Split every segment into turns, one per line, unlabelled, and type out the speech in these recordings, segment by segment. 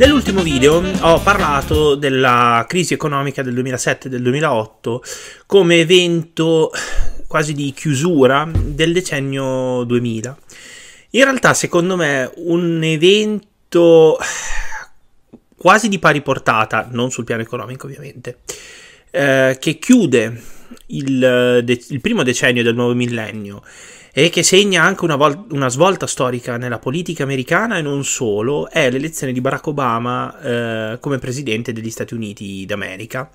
Nell'ultimo video ho parlato della crisi economica del 2007 e del 2008 come evento quasi di chiusura del decennio 2000. In realtà, secondo me, un evento quasi di pari portata, non sul piano economico ovviamente, eh, che chiude il, eh, il primo decennio del nuovo millennio e che segna anche una, vol- una, svolta storica nella politica americana e non solo, è l'elezione di Barack Obama eh, come presidente degli Stati Uniti d'America.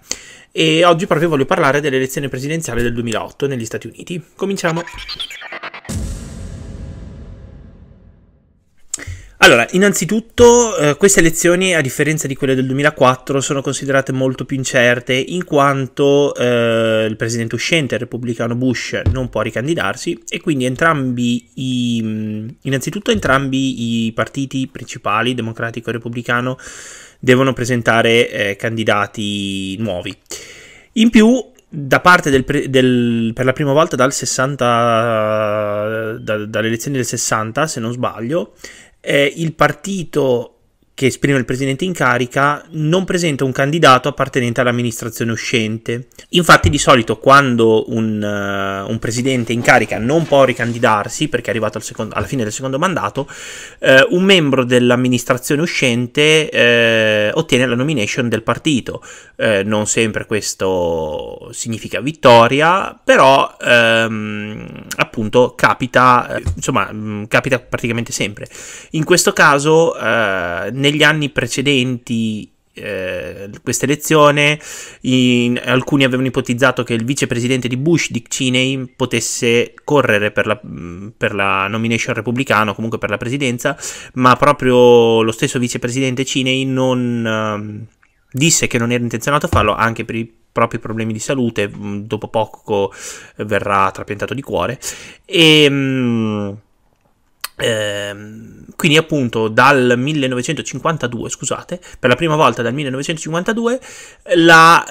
E oggi proprio voglio parlare dell'elezione presidenziale del 2008 negli Stati Uniti. Cominciamo. Allora, innanzitutto eh, queste elezioni, a differenza di quelle del 2004, sono considerate molto più incerte in quanto eh, il presidente uscente, il repubblicano Bush, non può ricandidarsi e quindi entrambi i, mm, innanzitutto entrambi i partiti principali, democratico e repubblicano, devono presentare eh, candidati nuovi. In più, da parte del, del, per la prima volta dal 60, da, dalle elezioni del 60, se non sbaglio, eh, il partito che esprime il presidente in carica non presenta un candidato appartenente all'amministrazione uscente. Infatti di solito quando un, uh, un presidente in carica non può ricandidarsi perché è arrivato al secondo, alla fine del secondo mandato, uh, un membro dell'amministrazione uscente uh, ottiene la nomination del partito. non sempre questo significa vittoria, però um, appunto capita, insomma, um, capita praticamente sempre. In questo caso negli anni precedenti eh, questa elezione, alcuni avevano ipotizzato che il vicepresidente di Bush, Dick Cheney, potesse correre per la, mm, per la nomination repubblicana, o comunque per la presidenza, ma proprio lo stesso vicepresidente Cheney non, eh, disse che non era intenzionato a farlo anche per i propri problemi di salute, mm, dopo poco eh, verrà trapiantato di cuore e... Ehm, ehm quindi appunto dal 1952, scusate, per la prima volta dal 1952, la,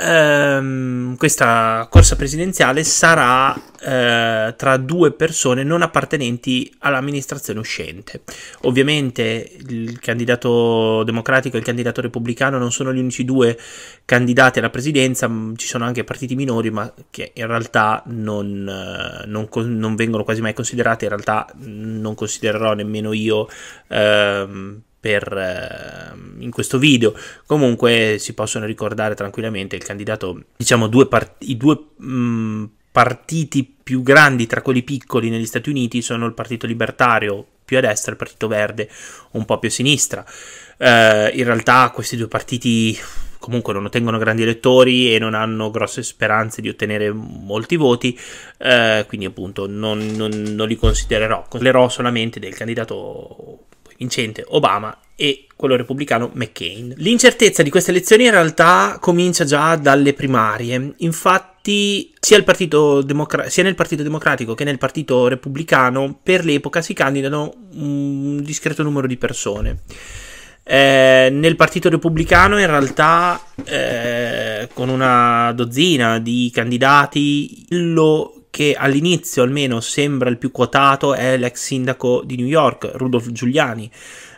ehm, questa corsa presidenziale sarà eh, tra due persone non appartenenti all'amministrazione uscente. Ovviamente il candidato democratico e il candidato repubblicano non sono gli unici due candidati alla presidenza, mm, ci sono anche partiti minori, ma che in realtà non, eh, non, non vengono quasi mai considerati, in realtà mm, non considererò nemmeno io ehm, per, ehm, in questo video. Comunque si possono ricordare tranquillamente il candidato, diciamo, due part- i due mh, mm, partiti più grandi tra quelli piccoli negli Stati Uniti sono il Partito Libertario più a destra e il Partito Verde un po' più a sinistra. Eh, in realtà questi due partiti comunque non ottengono grandi elettori e non hanno grosse speranze di ottenere molti voti, eh, quindi appunto non, non, non li considererò, considererò solamente del candidato vincente Obama e quello repubblicano McCain. L'incertezza di queste elezioni in realtà comincia già dalle primarie, infatti sia, Democra- sia nel Partito Democratico che nel Partito Repubblicano per l'epoca si candidano un discreto numero di persone. Eh, nel Partito Repubblicano in realtà eh, con una dozzina di candidati, quello che all'inizio almeno sembra il più quotato è l'ex sindaco di New York, Rudolf Giuliani,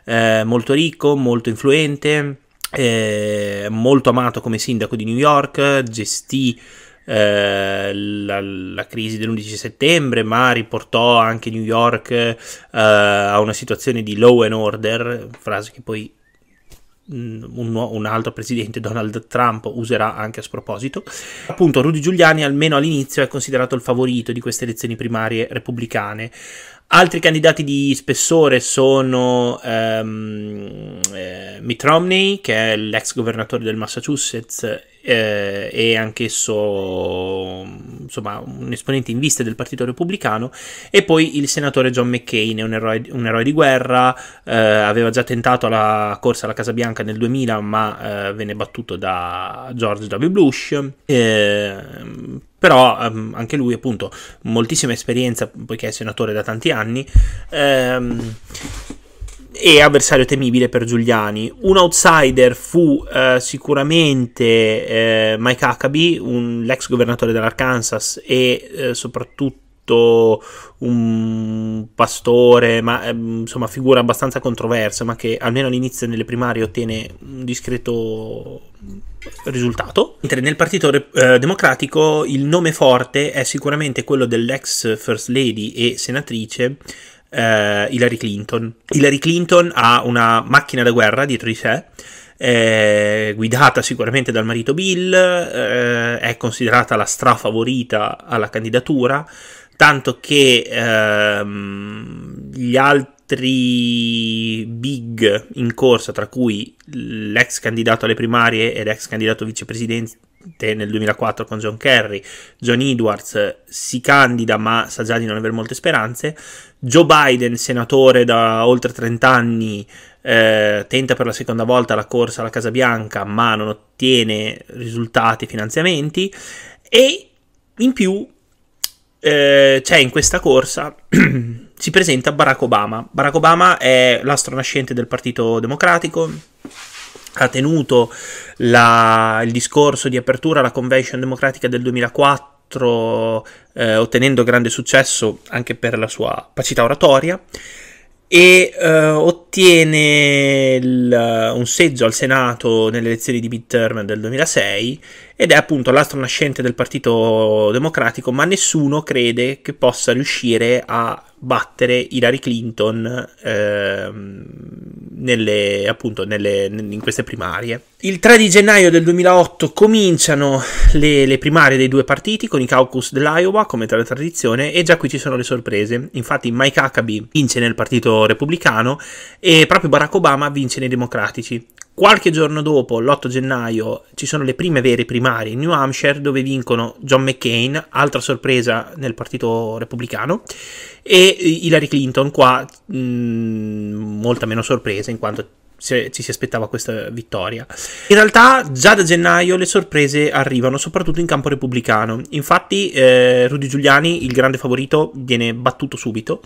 eh, molto ricco, molto influente, eh, molto amato come sindaco di New York, gestì eh, la, la, crisi dell'11 settembre, ma riportò anche New York eh, a una situazione di law and order, frase che poi mm, un, un, altro presidente, Donald Trump, userà anche a sproposito. Appunto, Rudy Giuliani, almeno all'inizio, è considerato il favorito di queste elezioni primarie repubblicane. Altri candidati di spessore sono um, eh, Mitt Romney, che è l'ex governatore del Massachusetts eh, e anch'esso insomma, un esponente in vista del Partito Repubblicano, e poi il senatore John McCain, un eroe, un eroe di guerra, eh, aveva già tentato la corsa alla Casa Bianca nel 2000 ma eh, venne battuto da George W. Bush. Eh, però ehm, anche lui appunto moltissima esperienza poiché è senatore da tanti anni ehm, e avversario temibile per Giuliani. Un outsider fu eh, sicuramente eh, Mike Huckabee, un, l'ex governatore dell'Arkansas e eh, soprattutto un pastore, ma ehm, insomma figura abbastanza controversa, ma che almeno all'inizio nelle primarie ottiene un discreto risultato. Mentre nel Partito eh, Democratico il nome forte è sicuramente quello dell'ex First Lady e senatrice eh, Hillary Clinton. Hillary Clinton ha una macchina da guerra dietro di sé. Eh, guidata sicuramente dal marito Bill, eh, è considerata la strafavorita alla candidatura, tanto che ehm, gli altri big in corsa, tra cui l'ex candidato alle primarie ed ex candidato vicepresidente nel 2004 con John Kerry, John Edwards eh, si candida ma sa già di non avere molte speranze, Joe Biden, senatore da oltre 30 anni, eh, tenta per la seconda volta la corsa alla Casa Bianca ma non ottiene risultati e finanziamenti e in più eh, c'è in questa corsa si presenta Barack Obama. Barack Obama è l'astronascente del Partito Democratico ha tenuto la, il discorso di apertura alla Convention Democratica del 2004 eh, ottenendo grande successo anche per la sua capacità oratoria e eh, ottiene il, un seggio al Senato nelle elezioni di midterm del 2006 ed è appunto l'astro nascente del Partito Democratico ma nessuno crede che possa riuscire a battere Hillary Clinton eh, nelle, appunto, nelle, in queste primarie. Il 3 di gennaio del 2008 cominciano le, le primarie dei due partiti con i caucus dell'Iowa, come tra la tradizione, e già qui ci sono le sorprese. Infatti Mike Huckabee vince nel partito repubblicano e proprio Barack Obama vince nei democratici, Qualche giorno dopo, l'8 gennaio, ci sono le prime vere primarie in New Hampshire dove vincono John McCain, altra sorpresa nel partito repubblicano, e Hillary Clinton, qua mh, mm, molta meno sorpresa in quanto ci, ci si aspettava questa vittoria. In realtà già da gennaio le sorprese arrivano, soprattutto in campo repubblicano. Infatti eh, Rudy Giuliani, il grande favorito, viene battuto subito.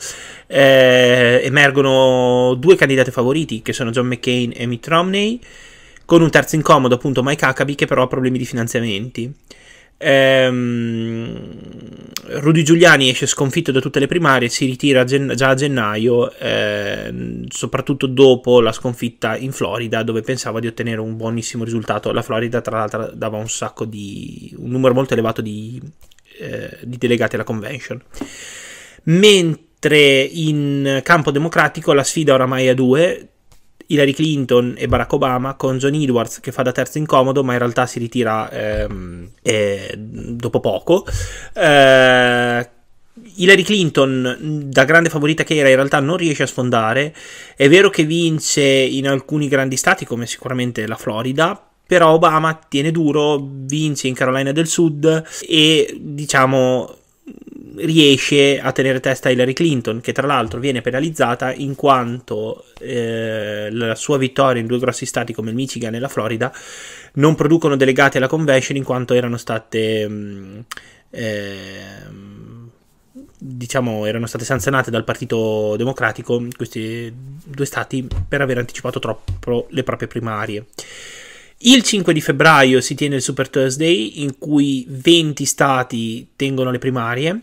Eh, emergono due candidati favoriti, che sono John McCain e Mitt Romney, con un terzo incomodo appunto Mike Huckabee, che però ha problemi di finanziamenti. Ehm, Rudy Giuliani esce sconfitto da tutte le primarie, si ritira gen- già a gennaio, ehm, soprattutto dopo la sconfitta in Florida, dove pensava di ottenere un buonissimo risultato. La Florida, tra l'altro, dava un sacco di un numero molto elevato di, eh, di delegati alla convention. Mentre in campo democratico la sfida oramai è a due, Hillary Clinton e Barack Obama con John Edwards che fa da terzo incomodo ma in realtà si ritira ehm, eh, dopo poco. Eh, Hillary Clinton, da grande favorita che era, in realtà non riesce a sfondare. È vero che vince in alcuni grandi stati, come sicuramente la Florida, però Obama tiene duro, vince in Carolina del Sud e diciamo riesce a tenere testa Hillary Clinton, che tra l'altro viene penalizzata in quanto eh, la sua vittoria in due grossi stati come il Michigan e la Florida non producono delegati alla convention in quanto erano state. Mh, mm, eh, diciamo, erano state sanzionate dal Partito Democratico questi due stati per aver anticipato troppo le proprie primarie. Il 5 di febbraio si tiene il Super Thursday in cui 20 stati tengono le primarie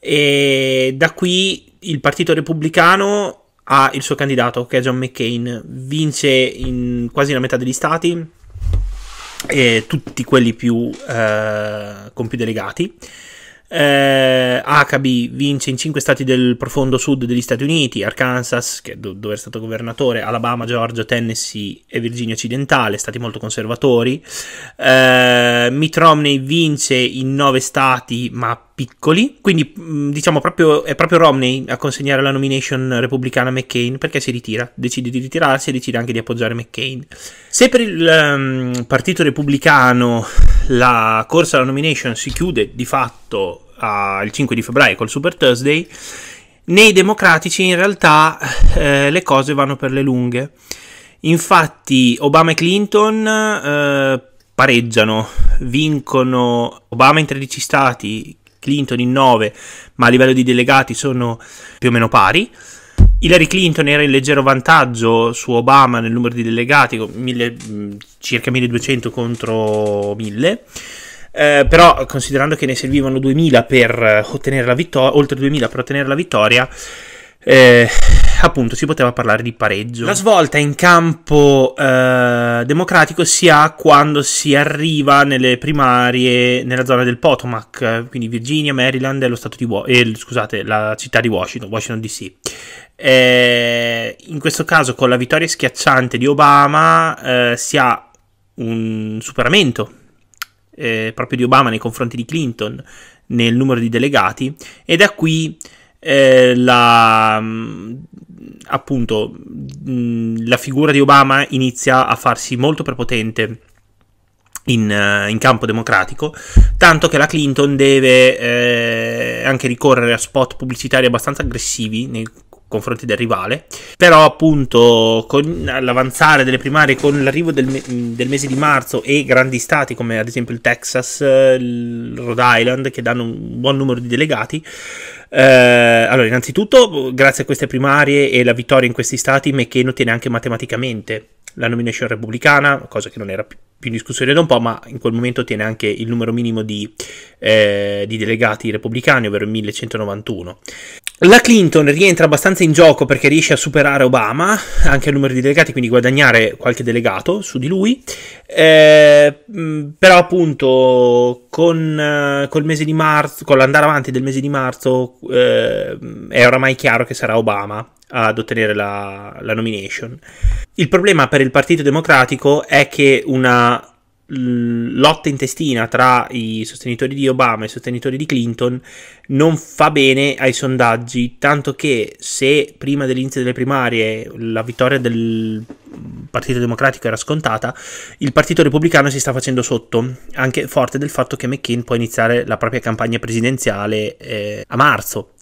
e da qui il Partito Repubblicano ha il suo candidato che è John McCain, vince in quasi la metà degli stati e tutti quelli più eh, con più delegati eh, Akabi vince in cinque stati del profondo sud degli Stati Uniti, Arkansas, do- dove è stato governatore, Alabama, Georgia, Tennessee e Virginia occidentale, stati molto conservatori. Eh, Mitt Romney vince in nove stati, ma piccoli, quindi mm, diciamo proprio, è proprio Romney a consegnare la nomination repubblicana a McCain perché si ritira, decide di ritirarsi e decide anche di appoggiare McCain. Se per il um, partito repubblicano la corsa alla nomination si chiude di fatto il 5 di febbraio col Super Thursday, nei democratici in realtà eh, le cose vanno per le lunghe. Infatti Obama e Clinton eh, pareggiano, vincono Obama in 13 stati, Clinton in 9, ma a livello di delegati sono più o meno pari. Hillary Clinton era in leggero vantaggio su Obama nel numero di delegati, mille, mm, circa 1200 contro 1000. Eh, però considerando che ne servivano 2000 per eh, ottenere la vittoria, oltre 2000 per ottenere la vittoria, eh, appunto si poteva parlare di pareggio. La svolta in campo eh, democratico si ha quando si arriva nelle primarie nella zona del Potomac, eh, quindi Virginia, Maryland e lo stato di Wa- eh, scusate, la città di Washington, Washington DC. in questo caso con la vittoria schiacciante di Obama si ha un superamento eh, proprio di Obama nei confronti di Clinton nel numero di delegati e da qui eh, la, mm, appunto, mm, la figura di Obama inizia a farsi molto prepotente in, eh, in, campo democratico, tanto che la Clinton deve eh, anche ricorrere a spot pubblicitari abbastanza aggressivi nei confronti del rivale. Però appunto con l'avanzare delle primarie, con l'arrivo del, me- del, mese di marzo e grandi stati come ad esempio il Texas, il Rhode Island che danno un buon numero di delegati. Eh, allora, innanzitutto, grazie a queste primarie e la vittoria in questi stati, McCain ottiene anche matematicamente la nomination repubblicana, cosa che non era più in discussione da un po', ma in quel momento ottiene anche il numero minimo di, eh, di delegati repubblicani, ovvero 1191. La Clinton rientra abbastanza in gioco perché riesce a superare Obama, anche al numero di delegati, quindi guadagnare qualche delegato su di lui. Eh, mm, però appunto con, eh, marzo, con, l'andare avanti del mese di marzo eh, è oramai chiaro che sarà Obama ad ottenere la, la nomination. Il problema per il Partito Democratico è che una lotta intestina tra i sostenitori di Obama e i sostenitori di Clinton non fa bene ai sondaggi, tanto che se prima dell'inizio delle primarie la vittoria del Partito Democratico era scontata, il Partito Repubblicano si sta facendo sotto, anche forte del fatto che McCain può iniziare la propria campagna presidenziale eh, a marzo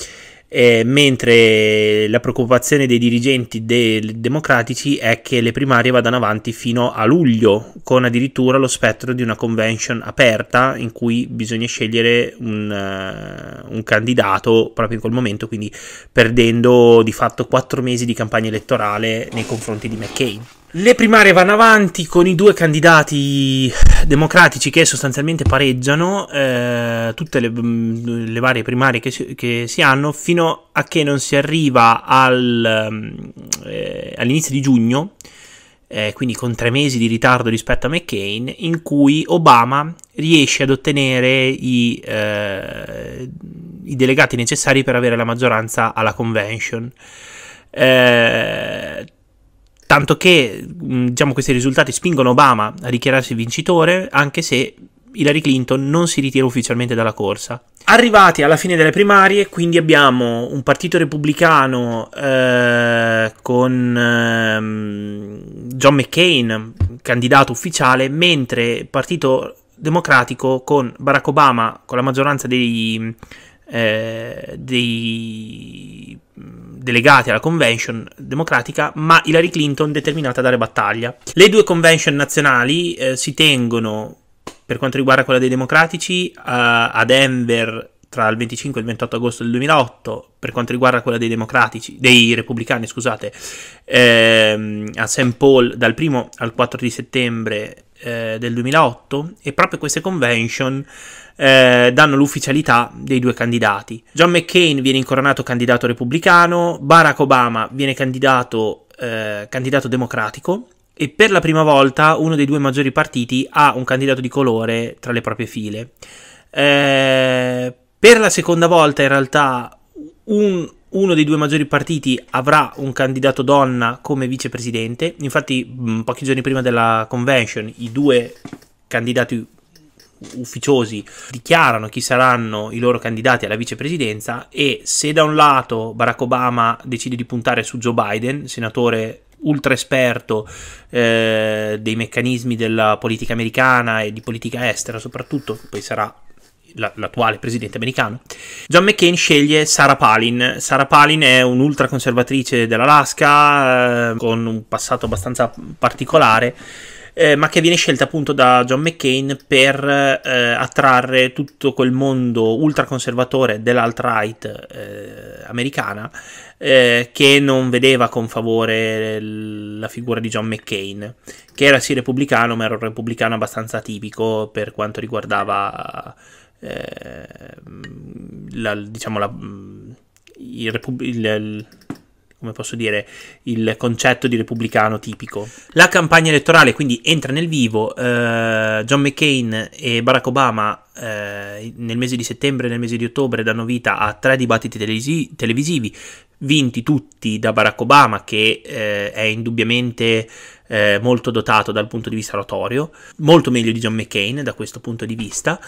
eh, mentre la preoccupazione dei dirigenti dei democratici è che le primarie vadano avanti fino a luglio, con addirittura lo spettro di una convention aperta in cui bisogna scegliere un, uh, un candidato proprio in quel momento, quindi perdendo di fatto quattro mesi di campagna elettorale nei confronti di McCain. Le primarie vanno avanti con i due candidati democratici che sostanzialmente pareggiano eh, tutte le, mm, le, varie primarie che si, che si, hanno fino a che non si arriva al, mm, eh, all'inizio di giugno, eh, quindi con tre mesi di ritardo rispetto a McCain, in cui Obama riesce ad ottenere i, eh, i delegati necessari per avere la maggioranza alla convention. Eh, tanto che mm, diciamo, questi risultati spingono Obama a dichiararsi vincitore, anche se Hillary Clinton non si ritira ufficialmente dalla corsa. Arrivati alla fine delle primarie, quindi abbiamo un partito repubblicano eh, con eh, John McCain, candidato ufficiale, mentre partito democratico con Barack Obama con la maggioranza dei eh, dei delegati alla convention democratica, ma Hillary Clinton determinata a dare battaglia. Le due convention nazionali eh, si tengono, per quanto riguarda quella dei democratici, a, eh, a Denver tra il 25 e il 28 agosto del 2008, per quanto riguarda quella dei democratici, dei repubblicani, scusate, ehm, a St. Paul dal 1 al 4 di settembre eh, del 2008 e proprio queste convention eh, danno l'ufficialità dei due candidati. John McCain viene incoronato candidato repubblicano, Barack Obama viene candidato, eh, candidato democratico e per la prima volta uno dei due maggiori partiti ha un candidato di colore tra le proprie file. Eh, per la seconda volta in realtà un, uno dei due maggiori partiti avrà un candidato donna come vicepresidente. Infatti, mh, pochi giorni prima della convention, i due candidati ufficiosi dichiarano chi saranno i loro candidati alla vicepresidenza e se da un lato Barack Obama decide di puntare su Joe Biden, senatore ultra esperto eh, dei meccanismi della politica americana e di politica estera soprattutto, poi sarà l'attuale presidente americano. John McCain sceglie Sarah Palin. Sarah Palin è un'ultraconservatrice dell'Alaska eh, con un passato abbastanza particolare eh, ma che viene scelta appunto da John McCain per eh, attrarre tutto quel mondo ultraconservatore dell'alt-right eh, americana eh, che non vedeva con favore la figura di John McCain, che era sì repubblicano, ma era un repubblicano abbastanza tipico per quanto riguardava eh, la, diciamo la, il, repub- il, il come posso dire, il concetto di repubblicano tipico. La campagna elettorale quindi entra nel vivo, eh, John McCain e Barack Obama eh, nel mese di settembre e nel mese di ottobre danno vita a tre dibattiti televisi- televisivi, vinti tutti da Barack Obama che eh, è indubbiamente eh, molto dotato dal punto di vista oratorio, molto meglio di John McCain da questo punto di vista.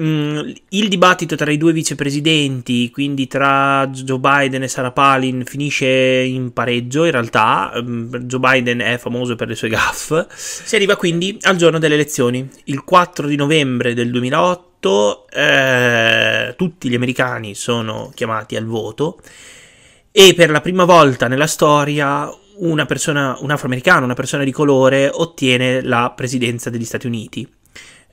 Mm, il dibattito tra i due vicepresidenti, quindi tra Joe Biden e Sarah Palin, finisce in pareggio in realtà. Mm, Joe Biden è famoso per le sue gaffe. Si arriva quindi al giorno delle elezioni, il 4 di novembre del 2008. Eh, tutti gli americani sono chiamati al voto e per la prima volta nella storia una persona, un afroamericano, una persona di colore ottiene la presidenza degli Stati Uniti.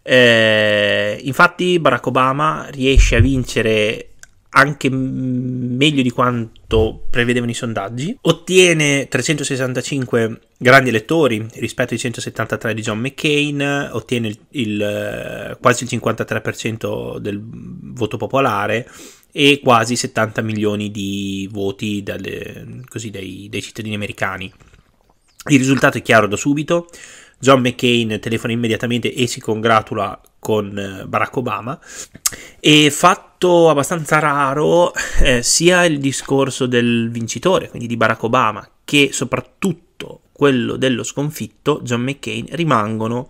Eh, infatti Barack Obama riesce a vincere anche meglio di quanto prevedevano i sondaggi, ottiene 365 grandi elettori rispetto ai 173 di John McCain, ottiene il, il, eh, quasi il 53% del voto popolare e quasi 70 milioni di voti dalle, così, dai, dai cittadini americani. Il risultato è chiaro da subito, John McCain telefona immediatamente e si congratula con eh, Barack Obama. E fatto abbastanza raro eh, sia il discorso del vincitore, quindi di Barack Obama, che soprattutto quello dello sconfitto, John McCain, rimangono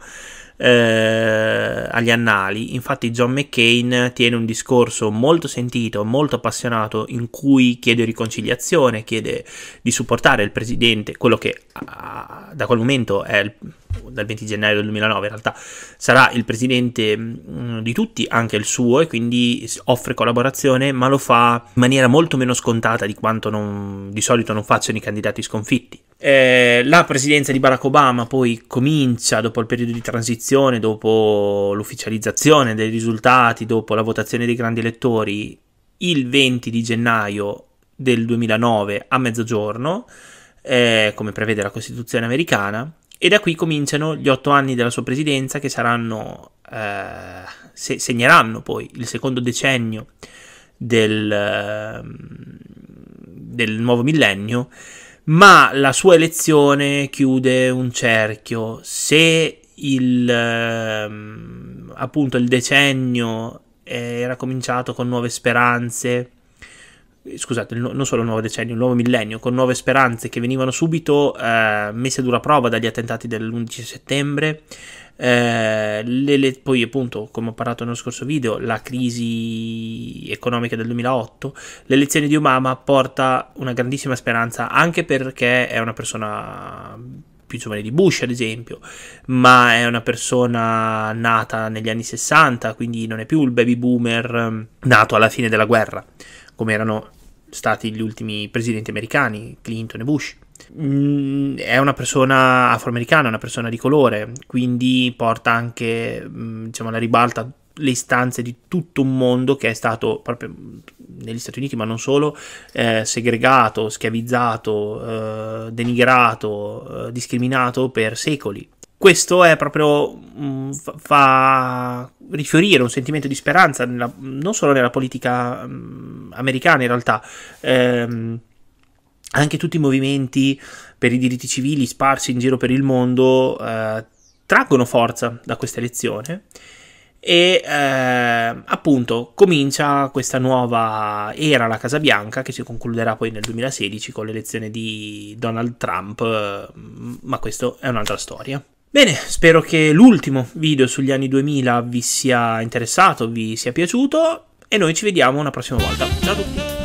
eh, agli annali. Infatti John McCain tiene un discorso molto sentito, molto appassionato, in cui chiede riconciliazione, chiede di supportare il presidente, quello che ah, da quel momento è il dal 20 gennaio del 2009 in realtà sarà il presidente mm, di tutti, anche il suo, e quindi offre collaborazione, ma lo fa in maniera molto meno scontata di quanto non, di solito non facciano i candidati sconfitti. Eh, la presidenza di Barack Obama poi comincia dopo il periodo di transizione, dopo l'ufficializzazione dei risultati, dopo la votazione dei grandi elettori, il 20 di gennaio del 2009 a mezzogiorno, eh, come prevede la Costituzione americana, e da qui cominciano gli otto anni della sua presidenza che saranno, eh, se- segneranno poi il secondo decennio del, ehm, del nuovo millennio ma la sua elezione chiude un cerchio. Se il, ehm, appunto, il decennio era cominciato con nuove speranze, scusate, non solo il nuovo decennio, il nuovo millennio, con nuove speranze che venivano subito eh, messe a dura prova dagli attentati dell'11 settembre. Eh, le, le, poi appunto come ho parlato nello scorso video la crisi economica del 2008 l'elezione di Obama porta una grandissima speranza anche perché è una persona più giovane di Bush, ad esempio, ma è una persona nata negli anni 60, quindi non è più il baby boomer nato alla fine della guerra, come erano stati gli ultimi presidenti americani, Clinton e Bush. Mm, è una persona afroamericana, una persona di colore, quindi porta anche mm, diciamo, alla ribalta le istanze di tutto un mondo che è stato proprio negli Stati Uniti, ma non solo, eh, segregato, schiavizzato, eh, denigrato, eh, discriminato per secoli questo è proprio mm, fa rifiorire un sentimento di speranza nella, non solo nella politica mm, americana in realtà ehm, anche tutti i movimenti per i diritti civili sparsi in giro per il mondo eh, traggono forza da questa elezione e eh, appunto comincia questa nuova era alla Casa Bianca che si concluderà poi nel 2016 con l'elezione di Donald Trump, mm, ma questa è un'altra storia. Bene, spero che l'ultimo video sugli anni 2000 vi sia interessato, vi sia piaciuto e noi ci vediamo una prossima volta. Ciao a tutti!